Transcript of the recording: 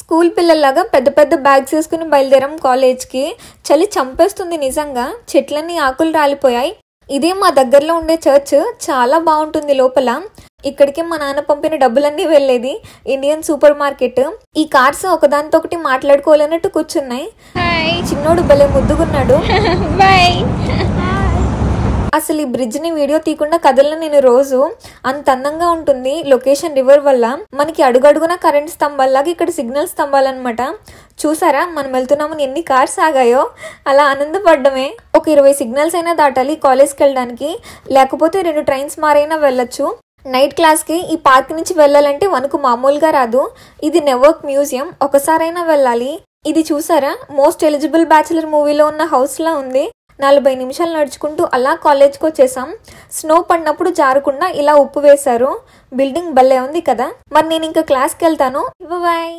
school పిల్లల్లాగా పెద్ద పెద్ద bags వేసుకుని బయలుదేరాం కాలేజ్కి చలి చంపేస్తుంది నిజంగా చెట్లన్నీ ఆకులు రాలిపోయాయి ఇదే మా దగ్గరలో ఉండే చర్చ్ చాలా బాగుంటుంది లోపల ఇక్కడికి మా నాన్న పంపిన డబ్బులన్నీ వెళ్ళేది ఇండియన్ సూపర్ మార్కెట్ ఈ కార్స్ ఒకదానితో ఒకటి మాట్లాడుకోలేనట్టు కూర్చున్నాయి చిన్నోడు భలే ముద్దుగున్నాడు బాయ్ అసలు ఈ ని వీడియో తీయకుండా కదలని నేను రోజు అంత అందంగా ఉంటుంది లొకేషన్ రివర్ వల్ల మనకి అడుగడుగున కరెంట్ స్తంభాల్లాగా ఇక్కడ సిగ్నల్ స్తంభాలు అనమాట చూసారా మనం వెళ్తున్నామని ఎన్ని కార్స్ ఆగాయో అలా ఆనందపడ్డమే ఒక ఇరవై సిగ్నల్స్ అయినా దాటాలి కాలేజ్కి వెళ్ళడానికి లేకపోతే రెండు ట్రైన్స్ మారైనా వెళ్ళొచ్చు నైట్ క్లాస్కి ఈ పార్క్ నుంచి వెళ్ళాలంటే మనకు మామూలుగా రాదు ఇది నెవర్క్ మ్యూజియం ఒకసారైనా వెళ్ళాలి ఇది చూసారా మోస్ట్ ఎలిజిబుల్ బ్యాచిలర్ మూవీలో ఉన్న హౌస్లా ఉంది నలభై నిమిషాలు నడుచుకుంటూ అలా కాలేజ్కి వచ్చేసాం స్నో పడినప్పుడు జారకుండా ఇలా ఉప్పు వేశారు బిల్డింగ్ భలే ఉంది కదా మరి నేను ఇంకా క్లాస్కి వెళ్తాను బాయ్